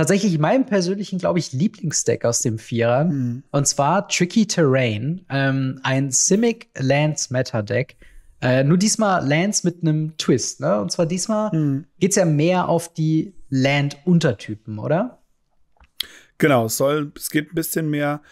tatsächlich meinem persönlichen, glaube ich, Lieblingsdeck aus dem Vierer. Mhm. Und zwar Tricky Terrain, ähm, ein Simic Lands Meta Deck. Äh, nur diesmal Lands mit einem Twist, ne? Und zwar diesmal mhm. geht es ja mehr auf die Land-Untertypen, oder? Genau, soll, es geht ein bisschen mehr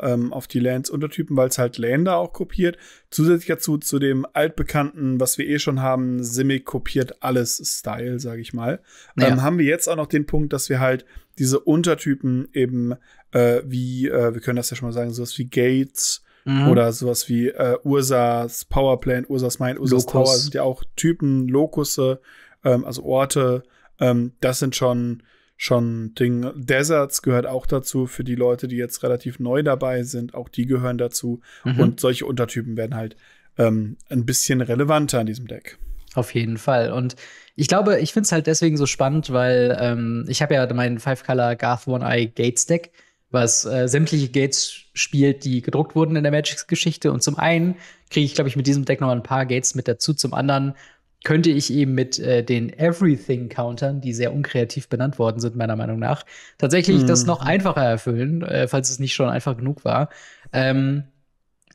ähm, auf die Lands-Untertypen, weil es halt Länder auch kopiert. Zusätzlich dazu zu dem altbekannten, was wir eh schon haben, Simic kopiert alles Style, sage ich mal. Ja. Ähm, haben wir jetzt auch noch den Punkt, dass wir halt diese Untertypen eben äh, wie, äh, wir können das ja schon mal sagen, sowas wie Gates mhm. oder sowas wie äh, Ursas Powerplant, Ursas Mind, Ursas Locus. Tower sind ja auch Typen, Lokusse, ähm, also Orte. Ähm, das sind schon schon Ding. Deserts gehört auch dazu für die Leute, die jetzt relativ neu dabei sind. Auch die gehören dazu. Mhm. Und solche Untertypen werden halt ähm, ein bisschen relevanter in diesem Deck. Auf jeden Fall. Und ich glaube, ich finde es halt deswegen so spannend, weil ähm, ich habe ja meinen Five-Color Garth One-Eye Gates Deck, was äh, sämtliche Gates spielt, die gedruckt wurden in der Magic-Geschichte. Und zum einen kriege ich, glaube ich, mit diesem Deck noch ein paar Gates mit dazu. Zum anderen könnte ich eben mit äh, den Everything-Countern, die sehr unkreativ benannt worden sind, meiner Meinung nach, tatsächlich mhm. das noch einfacher erfüllen, äh, falls es nicht schon einfach genug war. Ähm,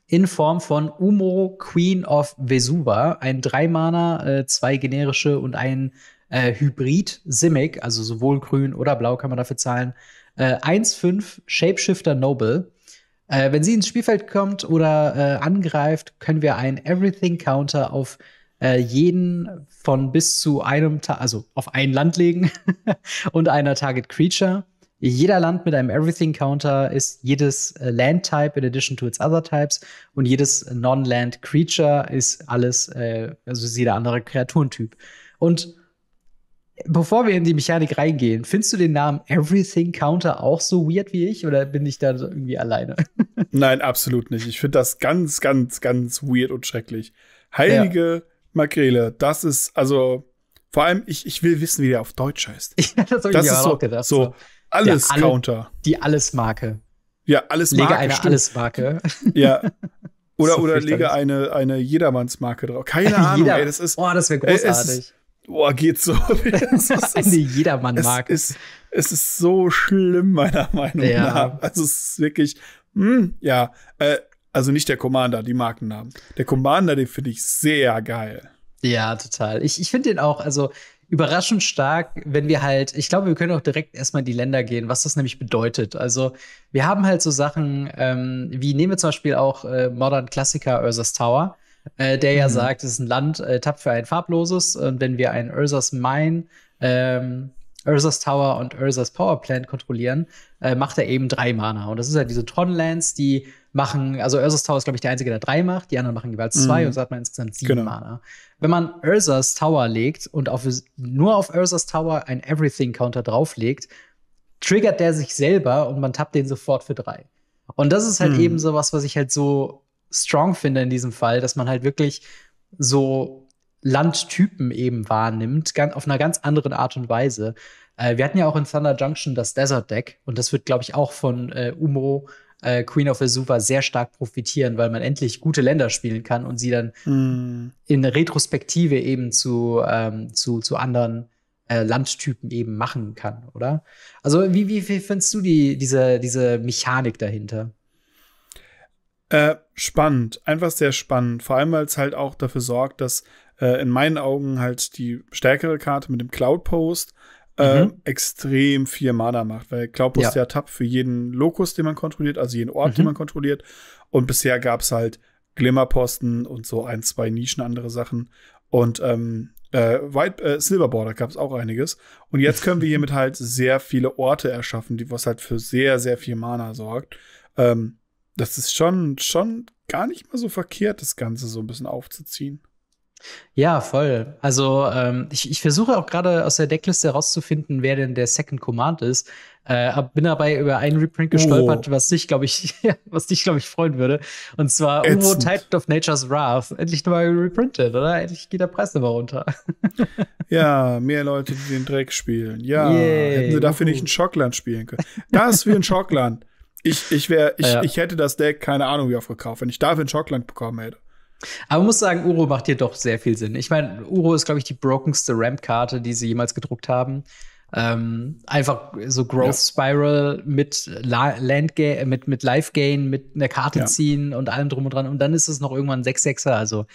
in Form von Umo Queen of Vesuva, ein Dreimana, äh, zwei generische und ein äh, Hybrid Simic, also sowohl grün oder blau kann man dafür zahlen. Äh, 1,5 Shapeshifter Noble. Äh, wenn sie ins Spielfeld kommt oder äh, angreift, können wir einen Everything Counter auf äh, jeden von bis zu einem, Ta also auf ein Land legen und einer Target Creature. Jeder Land mit einem Everything Counter ist jedes äh, Land Type in addition to its other types und jedes Non-Land Creature ist alles, äh, also ist jeder andere Kreaturentyp. Und bevor wir in die Mechanik reingehen, findest du den Namen Everything Counter auch so weird wie ich oder bin ich da irgendwie alleine? Nein, absolut nicht. Ich finde das ganz, ganz, ganz weird und schrecklich. Heilige. Ja Makrele. Das ist, also, vor allem, ich, ich will wissen, wie der auf Deutsch heißt. Ja, das ich mir auch so, gedacht. So, alles alle, Counter. Die Alles-Marke. Ja, alles Marke. Lege eine stimmt. Alles-Marke. Ja. Oder, so oder lege eine, eine Jedermanns-Marke drauf. Keine Ahnung, Jeder, ey, das ist. Boah, das wäre großartig. Ist, boah, geht so. Es ist, eine jedermann Es ist, es ist so schlimm, meiner Meinung ja. nach. Also, es ist wirklich, mh, hm, ja. Äh, also nicht der Commander, die Markennamen. Der Commander, den finde ich sehr geil. Ja, total. Ich, ich finde den auch, also überraschend stark, wenn wir halt, ich glaube, wir können auch direkt erstmal in die Länder gehen, was das nämlich bedeutet. Also wir haben halt so Sachen, ähm, wie nehmen wir zum Beispiel auch äh, Modern Klassiker Ursus Tower, äh, der ja mhm. sagt, es ist ein Land äh, tappt für ein farbloses und wenn wir ein Ursus Mine, ähm, Ursas Tower und Ursus Power Plant kontrollieren, äh, macht er eben drei Mana. Und das ist halt diese Tonlands, die machen, also Ursas Tower ist, glaube ich, der einzige, der drei macht, die anderen machen jeweils zwei mhm. und so hat man insgesamt sieben genau. Mana. Wenn man Ursas Tower legt und auf, nur auf Ursas Tower ein Everything-Counter drauflegt, triggert der sich selber und man tappt den sofort für drei. Und das ist halt mhm. eben so was, was ich halt so strong finde in diesem Fall, dass man halt wirklich so Landtypen eben wahrnimmt, ganz, auf einer ganz anderen Art und Weise. Äh, wir hatten ja auch in Thunder Junction das Desert Deck und das wird, glaube ich, auch von äh, Umo äh, Queen of Super sehr stark profitieren, weil man endlich gute Länder spielen kann und sie dann mm. in Retrospektive eben zu, ähm, zu, zu anderen äh, Landtypen eben machen kann, oder? Also, wie, wie, wie findest du die, diese, diese Mechanik dahinter? Äh, spannend, einfach sehr spannend. Vor allem, weil es halt auch dafür sorgt, dass äh, in meinen Augen halt die stärkere Karte mit dem Cloud Post äh, mhm. extrem viel Mana macht, weil Cloudburst ja. der tappt für jeden Lokus, den man kontrolliert, also jeden Ort, mhm. den man kontrolliert. Und bisher gab es halt Glimmerposten und so ein, zwei Nischen, andere Sachen. Und ähm, äh, White, äh, Silverborder gab es auch einiges. Und jetzt können wir hiermit halt sehr viele Orte erschaffen, die, was halt für sehr, sehr viel Mana sorgt. Ähm, das ist schon, schon gar nicht mal so verkehrt, das Ganze so ein bisschen aufzuziehen. Ja, voll. Also ähm, ich, ich versuche auch gerade aus der Deckliste herauszufinden, wer denn der Second Command ist. Äh, bin dabei über einen Reprint oh. gestolpert, oh. was dich, glaube ich, was dich, glaube ich, freuen würde. Und zwar Ätzend. Umo Titan of Nature's Wrath. Endlich nochmal reprintet, oder? Endlich geht der Preis nochmal runter. ja, mehr Leute, die den Dreck spielen. Ja, Yay, hätten sie dafür uh. nicht ein Schockland spielen können. Das wie ein Schockland. Ich, ich, wär, ich, ja. ich hätte das Deck, keine Ahnung, wie oft gekauft, wenn ich dafür ein Schockland bekommen hätte. Aber muss sagen, Uro macht hier doch sehr viel Sinn. Ich meine, Uro ist, glaube ich, die brokenste Ramp-Karte, die sie jemals gedruckt haben. Ähm, einfach so Growth Spiral mit, La Land mit, mit Life Gain, mit einer Karte ja. ziehen und allem drum und dran. Und dann ist es noch irgendwann 6-6er. Also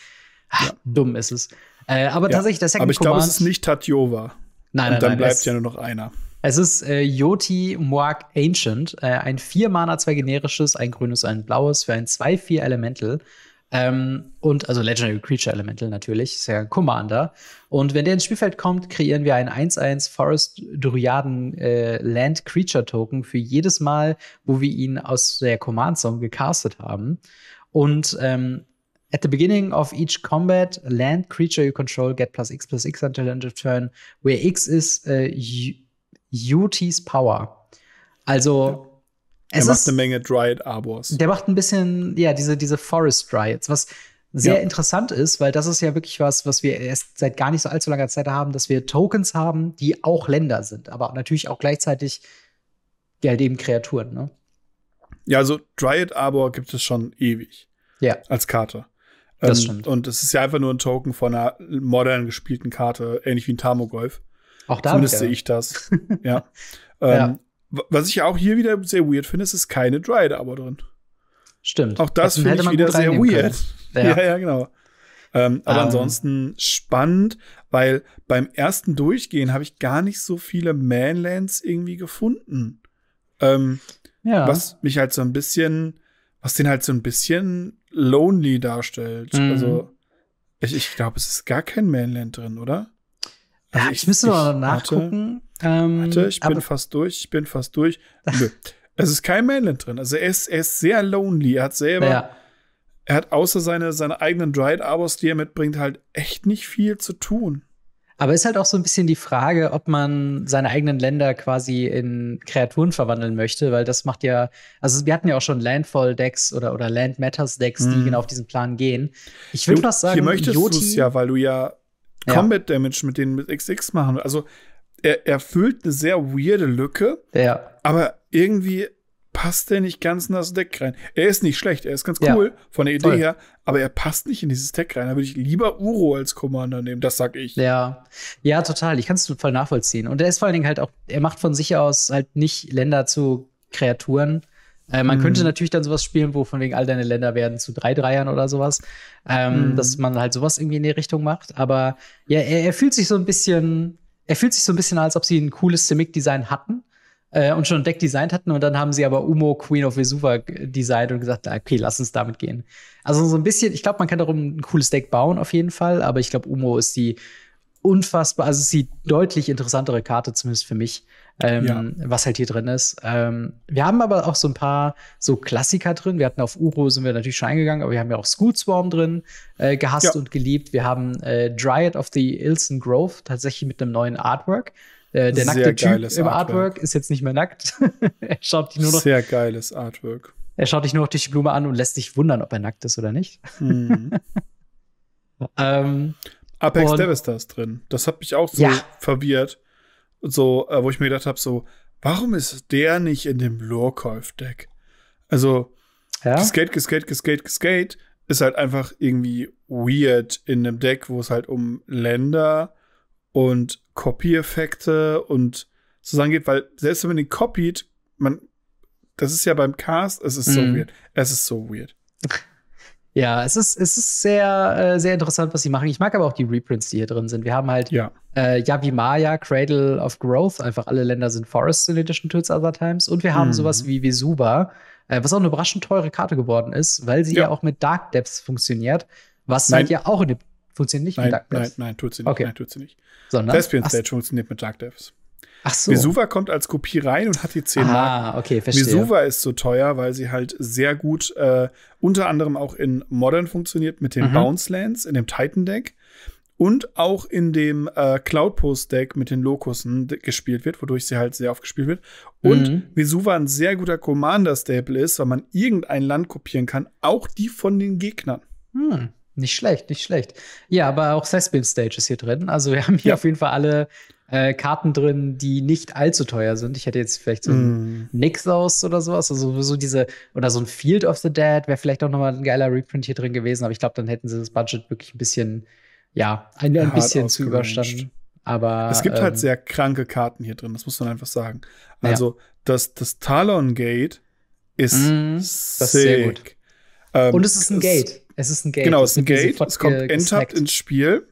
ach, ja. dumm ist es. Äh, aber tatsächlich, das Second Aber ich glaube, es ist nicht Tatjova. Nein, nein, nein. Und dann nein, bleibt ja nur noch einer. Es ist äh, Yoti Moak Ancient, äh, ein 4-Mana, zwei generisches, ein grünes, ein blaues für ein 2-4 Elemental. Ähm, und also Legendary Creature Elemental natürlich, ist ja ein Commander. Und wenn der ins Spielfeld kommt, kreieren wir einen 1-1 Forest Dryaden äh, Land Creature Token für jedes Mal, wo wir ihn aus der Command Zone gecastet haben. Und ähm, At the beginning of each combat, land creature you control get plus x plus x until end of turn, where x is uh, äh, UT's power. Also es der macht ist, eine Menge Dryad Arbors. Der macht ein bisschen, ja, diese, diese Forest Dryads, was sehr ja. interessant ist, weil das ist ja wirklich was, was wir erst seit gar nicht so allzu langer Zeit haben, dass wir Tokens haben, die auch Länder sind, aber natürlich auch gleichzeitig ja, halt eben Kreaturen, ne? Ja, also Dryad Arbor gibt es schon ewig. Ja. Als Karte. Ähm, das stimmt. Und es ist ja einfach nur ein Token von einer modern gespielten Karte, ähnlich wie ein Tamogolf. Auch da. Zumindest sehe ich das. ja. Ähm, ja. Was ich ja auch hier wieder sehr weird finde, ist, es ist keine Dryad aber drin. Stimmt. Auch das finde ich wieder sehr weird. Ja. ja. ja, genau. Ähm, aber um. Ähm. ansonsten spannend, weil beim ersten Durchgehen habe ich gar nicht so viele Manlands irgendwie gefunden. Ähm, ja. Was mich halt so ein bisschen, was den halt so ein bisschen lonely darstellt. Mhm. Also, ich, ich glaube, es ist gar kein Manland drin, oder? Also ja, ich, ich müsste ich, mal nachgucken. Warte. Ähm, Warte, ich bin fast durch, ich bin fast durch. Nö. es ist kein Mainland drin. Also er ist, er ist sehr lonely. Er hat selber, ja. er hat außer seine, seine eigenen Dried Arbors, die er mitbringt, halt echt nicht viel zu tun. Aber ist halt auch so ein bisschen die Frage, ob man seine eigenen Länder quasi in Kreaturen verwandeln möchte, weil das macht ja, also wir hatten ja auch schon Landfall-Decks oder, oder Land Matters-Decks, die mm. genau auf diesen Plan gehen. Ich würde fast sagen, hier möchtest du es ja, weil du ja Combat Damage mit denen mit XX machen. Also er, er füllt eine sehr weirde Lücke. Ja. Aber irgendwie passt er nicht ganz in das Deck rein. Er ist nicht schlecht, er ist ganz cool ja. von der Idee Voll. her, aber er passt nicht in dieses Deck rein. Da würde ich lieber Uro als Commander nehmen, das sag ich. Ja, ja, total. Ich kann es total nachvollziehen. Und er ist vor allen Dingen halt auch, er macht von sich aus halt nicht Länder zu Kreaturen. Äh, man mhm. könnte natürlich dann sowas spielen, wo von wegen all deine Länder werden zu drei Dreiern oder sowas. Ähm, mhm. Dass man halt sowas irgendwie in die Richtung macht. Aber ja, er, er fühlt sich so ein bisschen er fühlt sich so ein bisschen an, als ob sie ein cooles Simic-Design hatten äh, und schon ein Deck designt hatten. Und dann haben sie aber Umo Queen of Vesuva designt und gesagt, ah, okay, lass uns damit gehen. Also so ein bisschen, ich glaube, man kann darum ein cooles Deck bauen auf jeden Fall, aber ich glaube, Umo ist die unfassbar, also es ist die deutlich interessantere Karte, zumindest für mich, ähm, ja. was halt hier drin ist. Ähm, wir haben aber auch so ein paar so Klassiker drin. Wir hatten auf Uro sind wir natürlich schon eingegangen, aber wir haben ja auch School Swarm drin, äh, gehasst ja. und geliebt. Wir haben äh, Dryad of the Ilson Grove tatsächlich mit einem neuen Artwork. Äh, der Sehr nackte Typ Artwork. im Artwork ist jetzt nicht mehr nackt. er schaut dich nur noch. Sehr geiles Artwork. Er schaut dich nur noch durch die Blume an und lässt sich wundern, ob er nackt ist oder nicht. Mhm. ähm, Apex und Devastars drin. Das hat mich auch so ja. verwirrt. So, äh, wo ich mir gedacht habe, so, warum ist der nicht in dem Lore-Käuf-Deck? Also, ja? Geskate, Geskate, Geskate, Geskate ist halt einfach irgendwie weird in einem Deck, wo es halt um Länder und Copy-Effekte und so geht, weil selbst wenn man den copied, man, das ist ja beim Cast, es ist mm. so mhm. weird. Es ist so weird. Ja, es ist, es ist sehr, äh, sehr interessant, was sie machen. Ich mag aber auch die Reprints, die hier drin sind. Wir haben halt ja. äh, Maya, Cradle of Growth, einfach alle Länder sind Forests in Edition Tools Other Times. Und wir haben mhm. sowas wie Vesuba, äh, was auch eine überraschend teure Karte geworden ist, weil sie ja, ja auch mit Dark Depths funktioniert, was nein. halt ja auch in funktioniert nicht nein, mit Dark Depths. Nein, nein, tut sie nicht. Okay. Nein, tut sie nicht. Sondern Thespian Stage funktioniert mit Dark Depths. Ach so. Vesuva kommt als Kopie rein und hat die 10 ah, Marken. okay, verstehe. Vesuva ist so teuer, weil sie halt sehr gut äh, unter anderem auch in Modern funktioniert mit den mhm. Bounce Lands in dem Titan Deck und auch in dem äh, Cloud Post Deck mit den Lokussen gespielt wird, wodurch sie halt sehr oft gespielt wird. Und mhm. Vesuva ein sehr guter Commander Staple ist, weil man irgendein Land kopieren kann, auch die von den Gegnern. Hm. Nicht schlecht, nicht schlecht. Ja, aber auch Sespin Stage ist hier drin. Also wir haben hier ja. auf jeden Fall alle äh, Karten drin, die nicht allzu teuer sind. Ich hätte jetzt vielleicht so ein mm. Nixos oder sowas, also so diese, oder so ein Field of the Dead wäre vielleicht auch nochmal ein geiler Reprint hier drin gewesen, aber ich glaube, dann hätten sie das Budget wirklich ein bisschen, ja, ein, ein bisschen zu überstanden. Aber, es gibt halt ähm, halt sehr kranke Karten hier drin, das muss man einfach sagen. Also, ja. das, das Talon Gate ist, mm, das ist sehr gut. Ähm, Und es ist ein Gate. Es ist ein Gate. Genau, es ist ein Gate. Es kommt äh, Entab ins Spiel.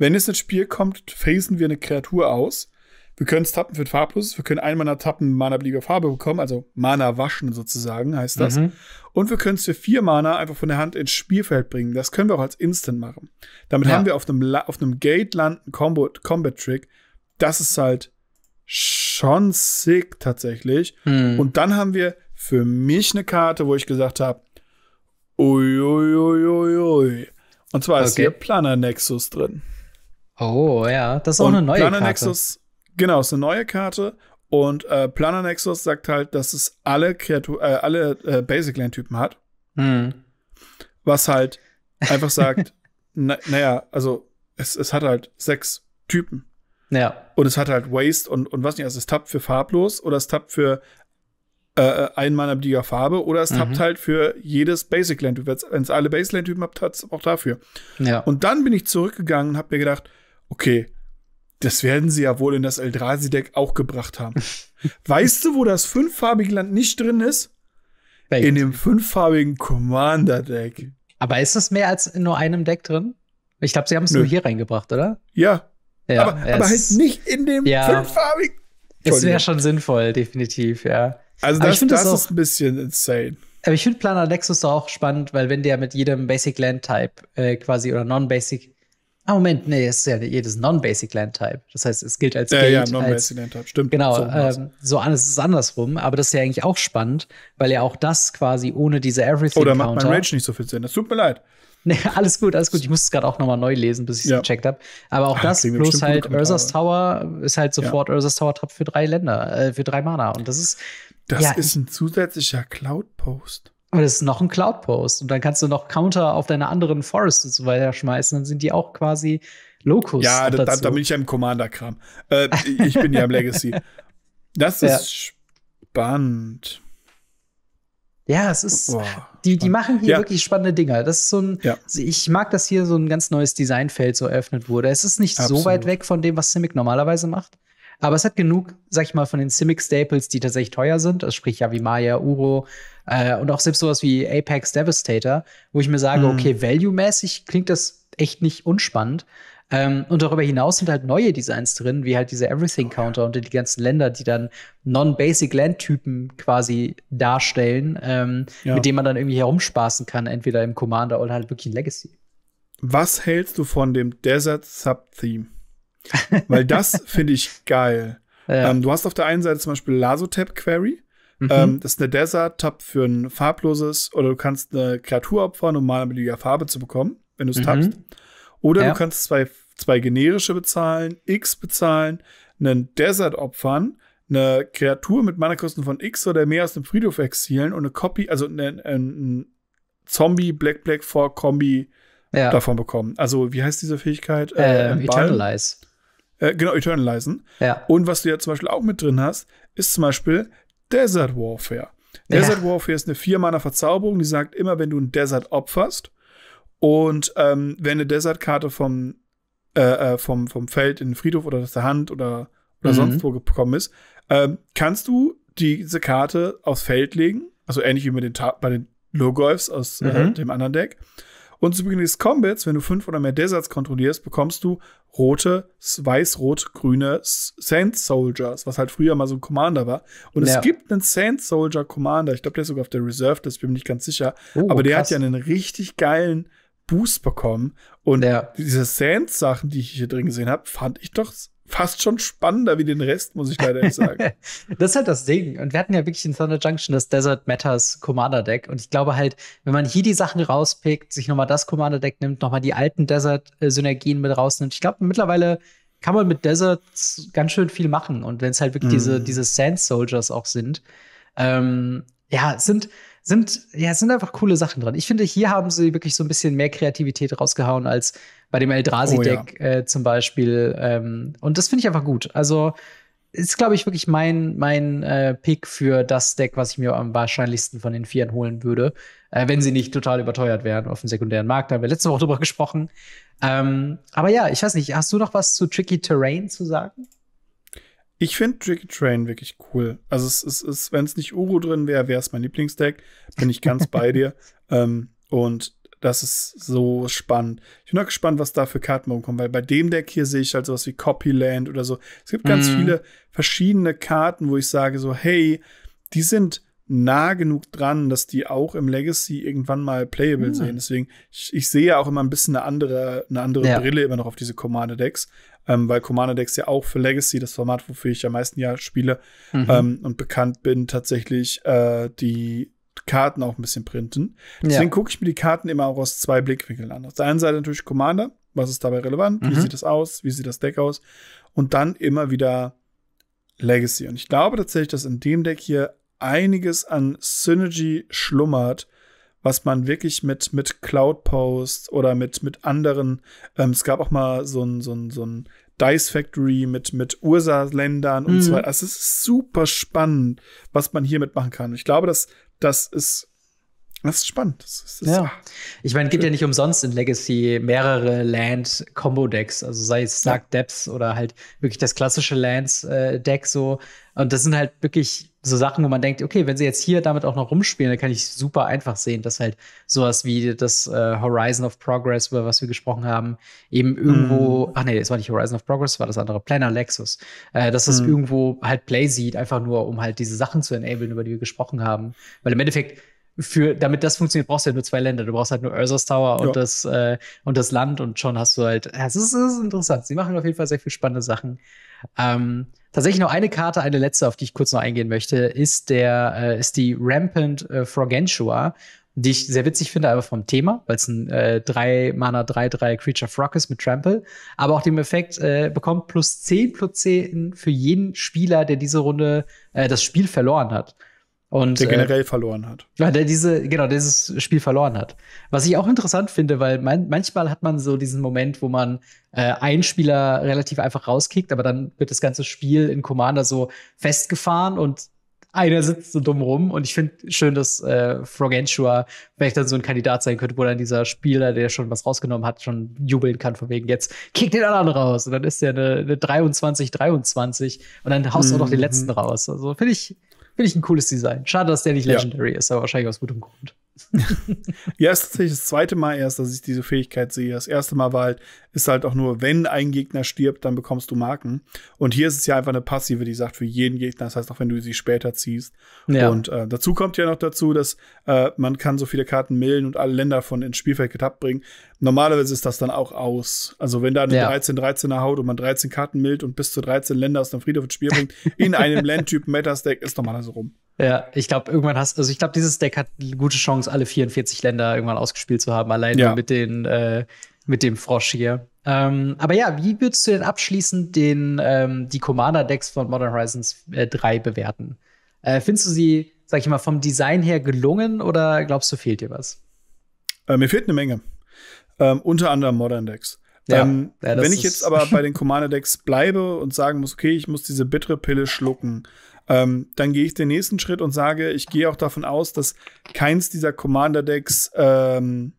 Wenn es ins Spiel kommt, phasen wir eine Kreatur aus. Wir können es tappen für farblos. Wir können einmal Mana tappen, Mana beliebiger Farbe bekommen, also Mana waschen sozusagen heißt das. Mhm. Und wir können es für vier Mana einfach von der Hand ins Spielfeld bringen. Das können wir auch als Instant machen. Damit ja. haben wir auf einem, auf einem Gate landen Combat, Combat Trick. Das ist halt schon sick tatsächlich. Mhm. Und dann haben wir für mich eine Karte, wo ich gesagt habe, uiuiuiui. Und zwar okay. ist der Planer Nexus drin. Oh, ja, das ist auch und eine neue Planer Karte. Nexus, genau, ist eine neue Karte. Und äh, Planer Nexus sagt halt, dass es alle, Kreatur äh, alle äh, Basic-Land-Typen hat. Hm. Was halt einfach sagt, na, naja, also es, es hat halt sechs Typen. Ja. Und es hat halt Waste und, und was nicht, also es tappt für farblos oder es tappt für äh, äh einmalabdiger Farbe oder es tappt mhm. halt für jedes Basic Land. Wenn es alle Basic Land Typen habt, hat es auch dafür. Ja. Und dann bin ich zurückgegangen und hab mir gedacht, okay, das werden sie ja wohl in das Eldrazi-Deck auch gebracht haben. weißt du, wo das fünffarbige Land nicht drin ist? Denk. In dem fünffarbigen Commander-Deck. Aber ist das mehr als in nur einem Deck drin? Ich glaube, sie haben es nur hier reingebracht, oder? Ja. ja aber, aber halt nicht in dem ja, fünffarbigen. Es wäre schon sinnvoll, definitiv, ja. Also, das, das, das auch, ist ein bisschen insane. Aber ich finde Planer Nexus auch spannend, weil wenn der mit jedem Basic Land Type äh, quasi oder Non-Basic Ah, Moment, nee, es ist ja jedes Non-Basic-Land-Type. Das heißt, es gilt als. Ja, Geld, ja, Non-Basic-Land-Type, stimmt. Genau, so, ähm, so ist es andersrum, aber das ist ja eigentlich auch spannend, weil ja auch das quasi ohne diese everything Oder macht mein Rage nicht so viel Sinn, das tut mir leid. Nee, alles gut, alles gut. Ich muss es gerade auch nochmal neu lesen, bis ich es ja. gecheckt habe. Aber auch Ach, das, bloß halt Ursas Tower ist halt sofort ja. Ursas Tower Tab für drei Länder, äh, für drei Mana. Und das ist. Das ja, ist ein zusätzlicher Cloud-Post. Aber das ist noch ein Cloud-Post. Und dann kannst du noch Counter auf deine anderen Forests und so weiter schmeißen. Dann sind die auch quasi Locus. Ja, da, da, da, bin ich ja im Commander-Kram. Äh, ich bin ja im Legacy. Das ist ja. spannend. Ja, es ist. Boah, die, die machen hier ja. wirklich spannende Dinger. Das ist so ein. Ja. Ich mag, dass hier so ein ganz neues Designfeld so eröffnet wurde. Es ist nicht Absolut. so weit weg von dem, was Simic normalerweise macht. Aber es hat genug, sag ich mal, von den Simic-Staples, die tatsächlich teuer sind, Das also spricht ja wie Maya, Uro äh, und auch selbst sowas wie Apex Devastator, wo ich mir sage, mhm. okay, value-mäßig klingt das echt nicht unspannend. Ähm, und darüber hinaus sind halt neue Designs drin, wie halt diese Everything oh, Counter und die ganzen Länder, die dann non-basic Land-Typen quasi darstellen, ähm, ja. mit denen man dann irgendwie herumspaßen kann, entweder im Commander oder halt wirklich in Legacy. Was hältst du von dem Desert Sub-Theme? Weil das finde ich geil. Ja. Ähm, du hast auf der einen Seite zum Beispiel Lasotap Query. Mhm. Ähm, das ist eine Desert-Tab für ein farbloses oder du kannst eine Kreatur opfern, um mal eine Farbe zu bekommen, wenn du es mhm. tappst. Oder ja. du kannst zwei, zwei generische bezahlen, X bezahlen, einen Desert opfern, eine Kreatur mit Mana-Kosten von X oder mehr aus dem Friedhof exilen und eine Copy, also ein ne, Zombie Black Black 4 Kombi ja. davon bekommen. Also, wie heißt diese Fähigkeit? Äh, ähm, Eternalize. Ball. Äh, genau, Eternalizen. Ja. Und was du ja zum Beispiel auch mit drin hast, ist zum Beispiel Desert Warfare. Desert ja. Warfare ist eine vier viermaler Verzauberung, die sagt immer, wenn du ein Desert opferst und ähm, wenn eine Desert-Karte vom, äh, äh, vom, vom Feld in den Friedhof oder aus der Hand oder, oder mhm. sonst wo gekommen ist, ähm, kannst du diese Karte aufs Feld legen, also ähnlich wie mit den bei den Logolfs aus äh, mhm. äh, dem anderen Deck. Und zu Beginn des Combats, wenn du fünf oder mehr Deserts kontrollierst, bekommst du rote, weiß-rot-grüne Sand Soldiers, was halt früher mal so ein Commander war. Und ja. es gibt einen Sand Soldier Commander, ich glaube, der ist sogar auf der Reserve, das bin ich nicht ganz sicher. Oh, aber der krass. hat ja einen richtig geilen Boost bekommen. Und ja. diese Sand-Sachen, die ich hier drin gesehen habe, fand ich doch fast schon spannender wie den Rest, muss ich leider nicht sagen. das ist halt das Ding. Und wir hatten ja wirklich in Thunder Junction das Desert Matters Commander Deck. Und ich glaube halt, wenn man hier die Sachen rauspickt, sich nochmal das Commander Deck nimmt, nochmal die alten Desert-Synergien äh, mit rausnimmt, ich glaube, mittlerweile kann man mit Deserts ganz schön viel machen. Und wenn es halt wirklich mm. diese, mhm. diese Sand Soldiers auch sind, ähm, ja, sind, sind, ja, sind einfach coole Sachen dran. Ich finde, hier haben sie wirklich so ein bisschen mehr Kreativität rausgehauen als bei dem Eldrazi-Deck oh, ja. äh, zum Beispiel. Ähm, und das finde ich einfach gut. Also ist, glaube ich, wirklich mein, mein äh, Pick für das Deck, was ich mir am wahrscheinlichsten von den Vieren holen würde, äh, wenn sie nicht total überteuert wären auf dem sekundären Markt. Da haben wir letzte Woche drüber gesprochen. Ähm, aber ja, ich weiß nicht, hast du noch was zu Tricky Terrain zu sagen? Ich finde Tricky Terrain wirklich cool. Also es ist, wenn es nicht Uru drin wäre, wäre es mein Lieblingsdeck. Bin ich ganz bei dir. Ähm, und das ist so spannend. Ich bin auch gespannt, was da für Karten rumkommen, weil bei dem Deck hier sehe ich halt sowas wie Copyland oder so. Es gibt ganz mhm. viele verschiedene Karten, wo ich sage so, hey, die sind nah genug dran, dass die auch im Legacy irgendwann mal playable mhm. sehen. Deswegen, ich, ich, sehe ja auch immer ein bisschen eine andere, eine andere ja. Brille immer noch auf diese Commander-Decks, ähm, weil Commander-Decks ja auch für Legacy, das Format, wofür ich am meisten ja spiele mhm. ähm, und bekannt bin, tatsächlich äh, die Karten auch ein bisschen printen. Deswegen ja. gucke ich mir die Karten immer auch aus zwei Blickwinkeln an. Auf der einen Seite natürlich Commander, was ist dabei relevant, mhm. wie sieht das aus, wie sieht das Deck aus und dann immer wieder Legacy. Und ich glaube tatsächlich, dass in dem Deck hier einiges an Synergy schlummert, was man wirklich mit, mit Cloud Post oder mit, mit anderen, ähm, es gab auch mal so ein, so ein, so ein Dice Factory mit, mit Ursa-Ländern und mhm. so weiter. Also es ist super spannend, was man hier mitmachen kann. Ich glaube, dass das ist das ist spannend. Das ist, das ja. Ah. ich meine, es gibt ja nicht umsonst in Legacy mehrere Land-Combo-Decks, also sei es Dark ja. Depths oder halt wirklich das klassische Lands-Deck äh, so. Und das sind halt wirklich so Sachen, wo man denkt, okay, wenn sie jetzt hier damit auch noch rumspielen, dann kann ich super einfach sehen, dass halt sowas wie das äh, Horizon of Progress, über was wir gesprochen haben, eben irgendwo, mm. ach nee, das war nicht Horizon of Progress, war das andere, Planner Lexus, äh, dass das mm. irgendwo halt Play sieht, einfach nur, um halt diese Sachen zu enablen, über die wir gesprochen haben. Weil im Endeffekt, für, damit das funktioniert, brauchst du ja nur zwei Länder. Du brauchst halt nur Ursus Tower ja. und, das, äh, und das Land und schon hast du halt, es ist, ist, interessant. Sie machen auf jeden Fall sehr viel spannende Sachen. Ähm, Tatsächlich noch eine Karte, eine letzte, auf die ich kurz noch eingehen möchte, ist der, äh, ist die Rampant äh, Frogentua, die ich sehr witzig finde, aber vom Thema, weil es ein äh, 3 Mana 3 3 Creature Frog ist mit Trample, aber auch dem Effekt äh, bekommt plus 10 plus 10 für jeden Spieler, der diese Runde äh, das Spiel verloren hat. Und, der äh, generell äh, verloren hat. Ja, der diese, genau, dieses Spiel verloren hat. Was ich auch interessant finde, weil man, manchmal hat man so diesen Moment, wo man äh, einen Spieler relativ einfach rauskickt, aber dann wird das ganze Spiel in Commander so festgefahren und einer sitzt so dumm rum. Und ich finde schön, dass äh, Frogentua vielleicht dann so ein Kandidat sein könnte, wo dann dieser Spieler, der schon was rausgenommen hat, schon jubeln kann, von wegen jetzt kick den anderen raus. Und dann ist der eine, eine 23, 23 und dann haust du auch noch den mhm. letzten raus. Also finde ich, Finde ich ein cooles Design. Schade, dass der nicht Legendary ja. ist, aber wahrscheinlich aus gutem Grund ja, ist tatsächlich das zweite Mal erst, dass ich diese Fähigkeit sehe. Das erste Mal war halt, ist halt auch nur, wenn ein Gegner stirbt, dann bekommst du Marken. Und hier ist es ja einfach eine passive, die sagt für jeden Gegner, das heißt auch, wenn du sie später ziehst. Ja. Und äh, dazu kommt ja noch dazu, dass äh, man kann so viele Karten millen und alle Länder von ins Spielfeld getappt bringen. Normalerweise ist das dann auch aus. Also wenn da eine ja. 13-13er haut und man 13 Karten millt und bis zu 13 Länder aus dem Friedhof ins Spiel bringt, in einem Landtyp Meta-Stack, ist normalerweise rum. Ja, ich glaube, irgendwann hast, also ich glaube, dieses Deck hat eine gute Chance, alle 44 Länder irgendwann ausgespielt zu haben, allein ja. mit den, äh, mit dem Frosch hier. Ähm, aber ja, wie würdest du denn abschließend den, ähm, die Commander-Decks von Modern Horizons äh, 3 bewerten? Äh, findest du sie, sag ich mal, vom Design her gelungen oder glaubst du, fehlt dir was? Äh, mir fehlt eine Menge. Ähm, unter anderem Modern Decks. Ja, ähm, ja, wenn ich jetzt aber bei den Commander Decks bleibe und sagen muss, okay, ich muss diese bittere Pille schlucken, ähm, dann gehe ich den nächsten Schritt und sage, ich gehe auch davon aus, dass keins dieser Commander-Decks ähm,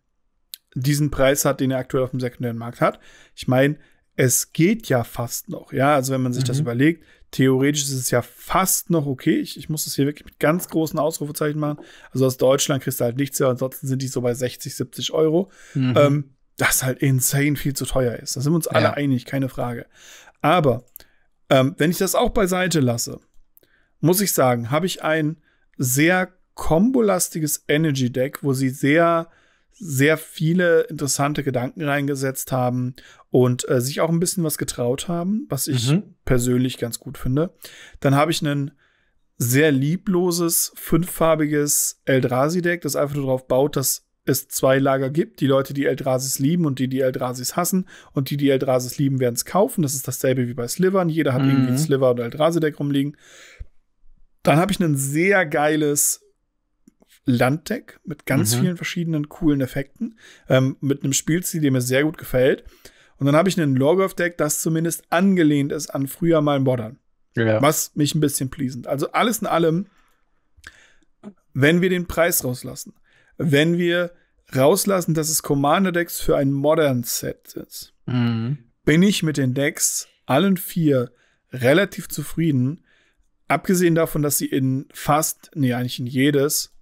diesen Preis hat, den er aktuell auf dem sekundären Markt hat. Ich meine, es geht ja fast noch. Ja, also wenn man sich mhm. das überlegt, theoretisch ist es ja fast noch okay. Ich, ich muss das hier wirklich mit ganz großen Ausrufezeichen machen. Also aus Deutschland kriegst du halt nichts mehr. Ansonsten sind die so bei 60, 70 Euro. Mhm. Ähm, das halt insane viel zu teuer ist. Da sind wir uns ja. alle einig, keine Frage. Aber ähm, wenn ich das auch beiseite lasse muss ich sagen, habe ich ein sehr kombolastiges Energy Deck, wo sie sehr, sehr viele interessante Gedanken reingesetzt haben und äh, sich auch ein bisschen was getraut haben, was ich mhm. persönlich ganz gut finde. Dann habe ich einen sehr liebloses, fünffarbiges Eldrazi-Deck, das einfach nur darauf baut, dass es zwei Lager gibt. Die Leute, die Eldrasis lieben und die, die Eldrasis hassen. Und die, die Eldrasis lieben, werden es kaufen. Das ist dasselbe wie bei Slivern. Jeder hat mhm. irgendwie ein Sliver oder Eldrasi-Deck rumliegen. Dann habe ich ein sehr geiles Landdeck mit ganz mhm. vielen verschiedenen coolen Effekten, ähm, mit einem Spielziel, der mir sehr gut gefällt. Und dann habe ich einen Lorgoth-Deck, das zumindest angelehnt ist an früher mal Modern. Ja. Was mich ein bisschen pleasend. Also alles in allem, wenn wir den Preis rauslassen, wenn wir rauslassen, dass es Commander-Decks für ein Modern-Set sind, mhm. bin ich mit den Decks allen vier relativ zufrieden Abgesehen davon, dass sie in fast, nee, eigentlich in jedes,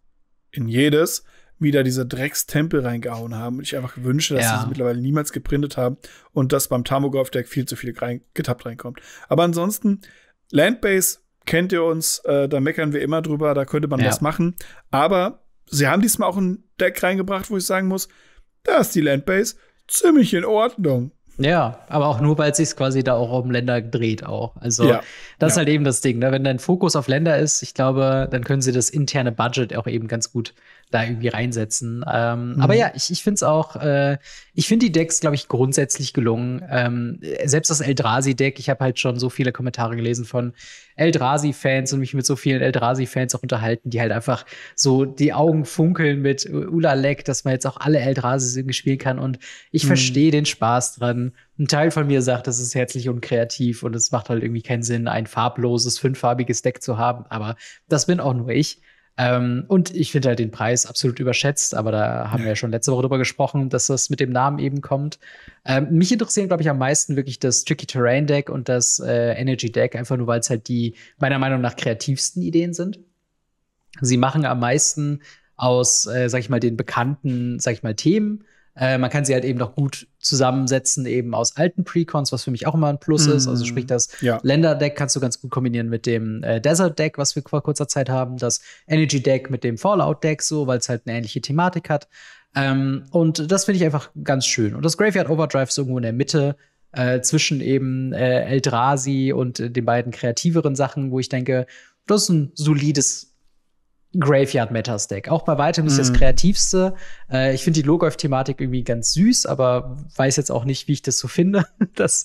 in jedes wieder diese Dreckstempel reingehauen haben. Und ich einfach wünsche, dass ja. sie es mittlerweile niemals geprintet haben und dass beim Tamogolf-Deck viel zu viel rein, getappt reinkommt. Aber ansonsten, Landbase kennt ihr uns, äh, da meckern wir immer drüber, da könnte man ja. was machen. Aber sie haben diesmal auch ein Deck reingebracht, wo ich sagen muss, da ist die Landbase ziemlich in Ordnung. Ja, aber auch nur, weil es sich quasi da auch um Länder dreht auch. Also ja, das ja. ist halt eben das Ding. Ne? Wenn dein Fokus auf Länder ist, ich glaube, dann können sie das interne Budget auch eben ganz gut da irgendwie reinsetzen. Ähm, mhm. Aber ja, ich, ich finde es auch, äh, ich finde die Decks, glaube ich, grundsätzlich gelungen. Ähm, selbst das Eldrazi-Deck, ich habe halt schon so viele Kommentare gelesen von Eldrazi-Fans und mich mit so vielen Eldrazi-Fans auch unterhalten, die halt einfach so die Augen funkeln mit Ulalek, dass man jetzt auch alle Eldrasis irgendwie spielen kann. Und ich mhm. verstehe den Spaß dran. Ein Teil von mir sagt, das ist herzlich unkreativ und es macht halt irgendwie keinen Sinn, ein farbloses, fünffarbiges Deck zu haben. Aber das bin auch nur ich. Ähm, und ich finde halt den Preis absolut überschätzt, aber da haben wir ja schon letzte Woche drüber gesprochen, dass das mit dem Namen eben kommt. Ähm, mich interessieren, glaube ich, am meisten wirklich das Tricky Terrain Deck und das äh, Energy Deck, einfach nur, weil es halt die meiner Meinung nach kreativsten Ideen sind. Sie machen am meisten aus, äh, sag ich mal, den bekannten, sag ich mal, Themen äh, man kann sie halt eben noch gut zusammensetzen, eben aus alten Precons, was für mich auch immer ein Plus mm. ist. Also sprich, mhm. das ja. Länder-Deck kannst du ganz gut kombinieren mit dem äh, Desert-Deck, was wir vor kurzer Zeit haben, das Energy-Deck mit dem Fallout-Deck, so, weil es halt eine ähnliche Thematik hat. Ähm, und das finde ich einfach ganz schön. Und das Graveyard Overdrive ist irgendwo in der Mitte. Äh, zwischen eben äh, Eldrazi und äh, den beiden kreativeren Sachen, wo ich denke, das ist ein solides Graveyard Deck. Auch bei weitem ist mm. das mhm. kreativste. Äh, ich finde die Logolf-Thematik irgendwie ganz süß, aber weiß jetzt auch nicht, wie ich das so finde. Das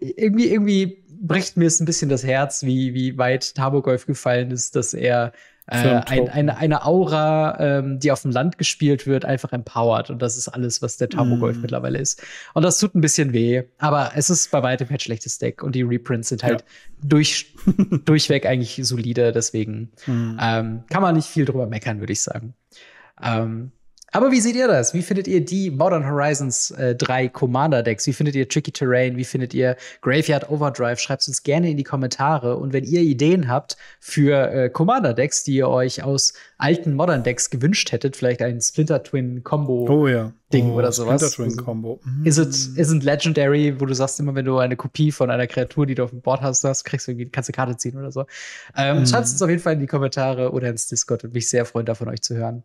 irgendwie, irgendwie bricht mir es ein bisschen das Herz, wie, wie weit Tabogolf gefallen ist, dass er äh, ein, eine, eine Aura, ähm, die auf dem Land gespielt wird, einfach empowert. Und das ist alles, was der Turbo Golf mm. mittlerweile ist. Und das tut ein bisschen weh, aber es ist bei weitem kein schlechtes Deck. Und die Reprints sind halt ja. durch, durchweg eigentlich solide. Deswegen mm. ähm, kann man nicht viel drüber meckern, würde ich sagen. Ähm, aber wie seht ihr das? Wie findet ihr die Modern Horizons äh, 3 Commander Decks? Wie findet ihr Tricky Terrain? Wie findet ihr Graveyard Overdrive? Schreibt es uns gerne in die Kommentare. Und wenn ihr Ideen habt für äh, Commander Decks, die ihr euch aus alten Modern Decks gewünscht hättet, vielleicht ein Splinter Twin Combo oh, ja. Ding oh, oder sowas. Splinter Twin Combo. Mhm. Ist es ein Legendary, wo du sagst, immer wenn du eine Kopie von einer Kreatur, die du auf dem Board hast, hast kriegst du irgendwie, kannst du Karte ziehen oder so. Ähm, mm. Schreibt es uns auf jeden Fall in die Kommentare oder ins Discord. Würde mich sehr freuen, davon euch zu hören.